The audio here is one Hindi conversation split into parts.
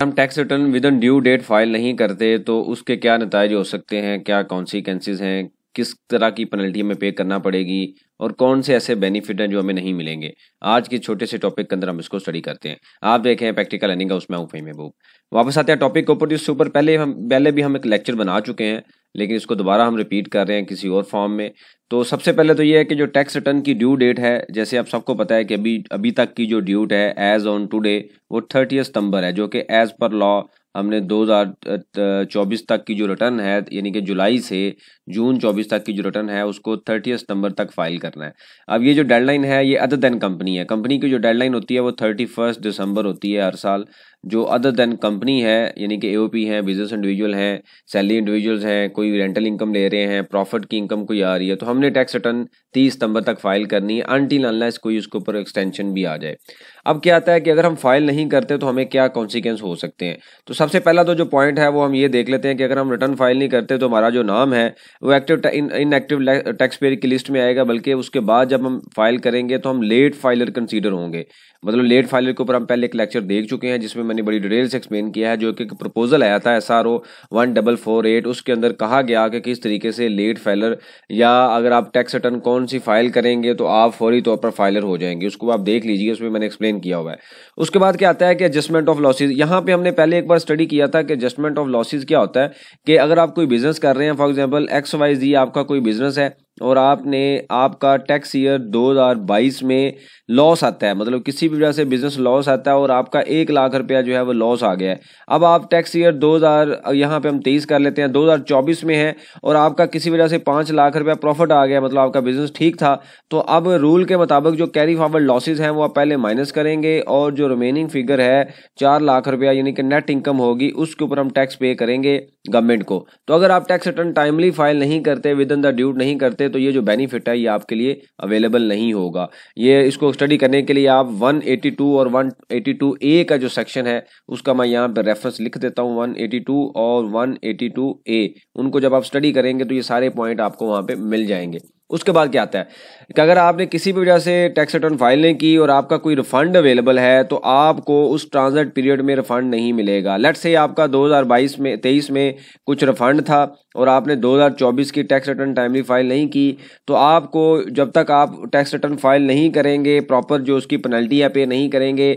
हम tax return with due date file नहीं करते तो उसके क्या नतज हो सकते हैं क्या कॉन्सिक्वेंसेज हैं किस तरह की पेनल्टी हमें पे करना पड़ेगी और कौन से ऐसे बेनिफिट हैं जो हमें नहीं मिलेंगे आज के छोटे से टॉपिक के अंदर हम इसको स्टडी करते हैं आप देखें हैं प्रैक्टिकल लर्निंग का उसमें हूँ वापस आते हैं टॉपिक के ऊपर जिससे ऊपर पहले हम पहले भी हम एक लेक्चर बना चुके हैं लेकिन इसको दोबारा हम रिपीट कर रहे हैं किसी और फॉर्म में तो सबसे पहले तो ये है कि जो टैक्स रिटर्न की ड्यू डेट है जैसे आप सबको पता है कि अभी अभी तक की जो ड्यूट है एज ऑन टुडे वो थर्टी सितंबर है जो कि एज़ पर लॉ हमने 2024 तक की जो रिटर्न है यानी कि जुलाई से जून 24 तक की जो रिटर्न है उसको 30 सितंबर तक फाइल करना है अब ये जो डेडलाइन है ये अदर देन कंपनी है कंपनी की जो डेडलाइन होती है वो 31 दिसंबर होती है हर साल जो अदर देन कंपनी है यानी कि एओपी है बिजनेस इंडिविजुअल हैं सैलरी इंडिविजुअल्स हैं कोई रेंटल इनकम ले रहे हैं प्रॉफिट की इनकम कोई आ रही है तो हमने टैक्स रिटर्न तीस सितंबर तक फाइल करनी है अनटिल अनलेस कोई उसके ऊपर एक्सटेंशन भी आ जाए अब क्या आता है कि अगर हम फाइल नहीं करते तो हमें क्या कॉन्सिक्वेंस हो सकते हैं तो सबसे पहला तो जो पॉइंट है वो हम ये देख लेते हैं कि अगर हम रिटर्न फाइल नहीं करते तो हमारा जो नाम है वो active inactive taxpayer की लिस्ट में आएगा बल्कि उसके बाद जब हम फाइल करेंगे तो हम लेट फाइलर कंसिडर होंगे मतलब लेट फाइलर के ऊपर हम पहले एक लेक्चर देख चुके हैं जिसमें मैंने बड़ी डिटेल से एक्सप्लेन किया है जो कि प्रपोजल आया था S R O one double four eight उसके अंदर कहा गया कि किस तरीके से लेट फाइलर या अगर आप टैक्स रिटर्न कौन सी फाइल करेंगे तो आप फौरी तौर पर फाइलर हो जाएंगे उसको आप देख लीजिए उसमें मैंने एक्सप्लेन किया हुआ है उसके बाद क्या आता है कि एडजस्टमेंट ऑफ लॉसेज यहाँ पे हमने पहले एक बार स्टडी किया था कि एडजस्टमेंट ऑफ लॉसेज क्या होता है कि अगर आप कोई बिजनेस कर रहे हैं for example X Y Z आपका कोई बिजनेस है और आपने आपका टैक्स ईयर 2022 में लॉस आता है मतलब किसी भी वजह से बिजनेस लॉस आता है और आपका एक लाख रुपया जो है वो लॉस आ गया है अब आप टैक्स ईयर 2000 यहाँ पे हम 23 कर लेते हैं 2024 में है और आपका किसी वजह से पाँच लाख रुपया प्रॉफिट आ गया मतलब आपका बिजनेस ठीक था तो अब रूल के मुताबिक जो कैरी फॉरवर्ड लॉसेज हैं वो आप पहले माइनस करेंगे और जो रिमेनिंग फिगर है चार लाख रुपया यानी कि नेट इनकम होगी उसके ऊपर हम टैक्स पे करेंगे गवर्नमेंट को तो अगर आप टैक्स रिटर्न टाइमली फाइल नहीं करते विद इन द ड्यूट नहीं करते तो ये जो बेनिफिट है ये आपके लिए अवेलेबल नहीं होगा ये इसको स्टडी करने के लिए आप 182 और 182 ए का जो सेक्शन है उसका मैं यहाँ पर रेफरेंस लिख देता हूँ 182 और 182 ए उनको जब आप स्टडी करेंगे तो ये सारे पॉइंट आपको वहाँ पर मिल जाएंगे उसके बाद क्या आता है कि अगर आपने किसी भी वजह से टैक्स रिटर्न फाइल नहीं की और आपका कोई रिफंड अवेलेबल है तो आपको उस ट्रांजिट पीरियड में रिफंड नहीं मिलेगा लेट से आपका 2022 में 23 में कुछ रिफंड था और आपने 2024 की टैक्स रिटर्न टाइमली फाइल नहीं की तो आपको जब तक आप टैक्स रिटर्न फाइल नहीं करेंगे प्रॉपर जो उसकी पेनल्टी है पे नहीं करेंगे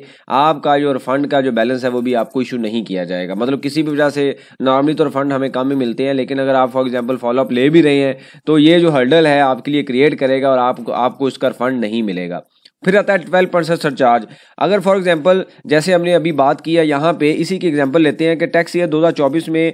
आपका जो रिफंड का जो बैलेंस है वो भी आपको इशू नहीं किया जाएगा मतलब किसी भी वजह से नॉर्मली तो रिफंड हमें कम ही मिलते हैं लेकिन अगर आप फॉर एग्जाम्पल फॉलोअप ले भी रहे हैं तो ये जो हर्डल है आप आपके लिए क्रिएट करेगा और आपको आपको उसका फंड नहीं मिलेगा फिर आता है ट्वेल्व परसेंट सरचार्ज अगर फॉर एग्जांपल जैसे हमने अभी बात किया यहाँ पे इसी की एग्जांपल लेते हैं कि टैक्स ईयर 2024 में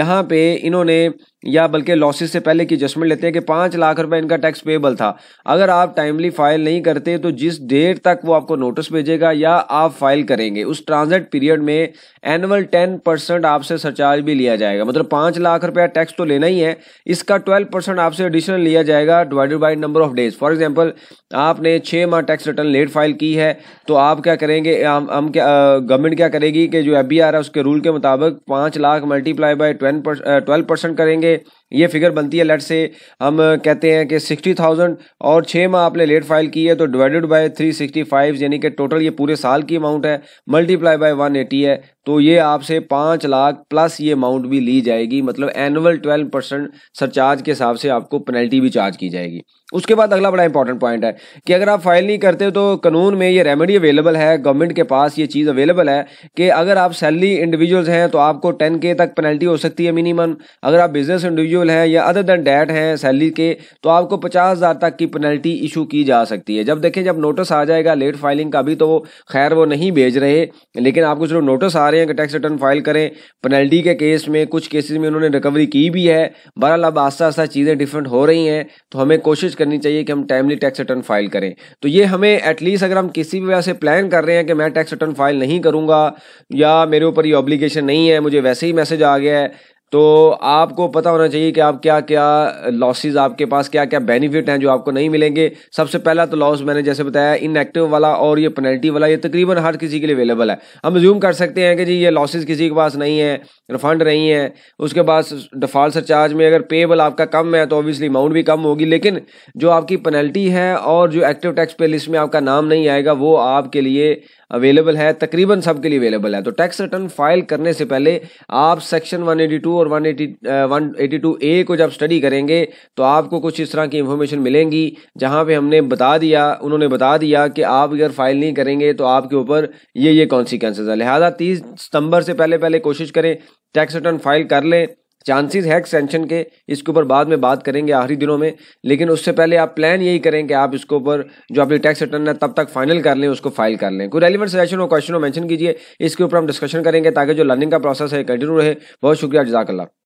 यहाँ पे इन्होंने या बल्कि लॉसेस से पहले की जजमेंट लेते हैं कि पाँच लाख रुपए इनका टैक्स पेबल था अगर आप टाइमली फाइल नहीं करते तो जिस डेट तक वो आपको नोटिस भेजेगा या आप फाइल करेंगे उस ट्रांजिट पीरियड में एनुअल टेन परसेंट आपसे सरचार्ज भी लिया जाएगा मतलब पाँच लाख रुपया टैक्स तो लेना ही है इसका ट्वेल्व परसेंट आपसे एडिशनल लिया जाएगा divided by number of days for example आपने छः माह टैक्स रिटर्न लेट फाइल की है तो आप क्या करेंगे हम हम क्या गवर्नमेंट क्या करेगी कि जो एफ है उसके रूल के मुताबिक पाँच lakh multiply by twelve percent करेंगे থেকে ये फिगर बनती है लेट से हम कहते हैं कि सिक्सटी थाउजेंड और छः माह आपने लेट फाइल की है तो divided by three sixty five यानी कि टोटल ये पूरे साल की अमाउंट है मल्टीप्लाई बाय वन एटी है तो ये आपसे पाँच लाख प्लस ये अमाउंट भी ली जाएगी मतलब एनुअल ट्वेल्व परसेंट सरचार्ज के हिसाब से आपको पेनल्टी भी चार्ज की जाएगी उसके बाद अगला बड़ा इंपॉर्टेंट पॉइंट है कि अगर आप फाइल नहीं करते तो कानून में ये रेमेडी अवेलेबल है गवर्नमेंट के पास ये चीज़ अवेलेबल है कि अगर आप सैलरी इंडिविजुअल्स हैं तो आपको टेन के तक पेनल्टी हो सकती है मिनिमम अगर आप बिजनेस इंडिविजुअल इंडिविजुअल हैं या अदर देन डैट हैं सैलरी के तो आपको पचास हज़ार तक की पेनल्टी इशू की जा सकती है जब देखें जब नोटिस आ जाएगा लेट फाइलिंग का भी तो खैर वो नहीं भेज रहे लेकिन आपको सिर्फ नोटिस आ रहे हैं कि टैक्स रिटर्न फाइल करें पेनल्टी के केस में कुछ केसेज में उन्होंने रिकवरी की भी है बहरहाल अब आस्ता आस्ता चीज़ें डिफरेंट हो रही हैं तो हमें कोशिश करनी चाहिए कि हम टाइमली टैक्स रिटर्न फाइल करें तो ये हमें एटलीस्ट अगर हम किसी भी वजह से प्लान कर रहे हैं कि मैं टैक्स रिटर्न फाइल नहीं करूँगा या मेरे ऊपर ये ऑब्लिगेशन नहीं है मुझे वैसे ही मैसेज आ गया है तो आपको पता होना चाहिए कि आप क्या क्या लॉसेज आपके पास क्या क्या बेनिफिट हैं जो आपको नहीं मिलेंगे सबसे पहला तो लॉस मैंने जैसे बताया इनएक्टिव वाला और ये पेनल्टी वाला ये तकरीबन हर किसी के लिए अवेलेबल है हम ज्यूम कर सकते हैं कि जी ये लॉसेस किसी के पास नहीं है रिफंड नहीं है उसके बाद डिफॉल्ट सरचार्ज में अगर पेबल आपका कम है तो ऑब्वियसली अमाउंट भी कम होगी लेकिन जो आपकी पेनल्टी है और जो एक्टिव टैक्स पे लिस्ट में आपका नाम नहीं आएगा वो आपके लिए अवेलेबल है तकरीबन सबके लिए अवेलेबल है तो टैक्स रिटर्न फाइल करने से पहले आप सेक्शन 182 और 180 एटी ए को जब स्टडी करेंगे तो आपको कुछ इस तरह की इन्फॉर्मेशन मिलेंगी जहाँ पे हमने बता दिया उन्होंने बता दिया कि आप अगर फाइल नहीं करेंगे तो आपके ऊपर ये ये कॉन्सिक्वेंसेज है लिहाजा तीस सितंबर से पहले पहले कोशिश करें टैक्स रिटर्न फाइल कर लें चांसेस है एक्सटेंशन के इसके ऊपर बाद में बात करेंगे आखिरी दिनों में लेकिन उससे पहले आप प्लान यही करें कि आप इसके ऊपर जो आपकी टैक्स रिटर्न है तब तक फाइनल कर लें उसको फाइल कर लें कोई रेलिवेंट सजेशन और क्वेश्चन हो मैंशन कीजिए इसके ऊपर हम डिस्कशन करेंगे ताकि जो लर्निंग का प्रोसेस है कंटिन्यू रहे बहुत शुक्रिया जजाकल्ला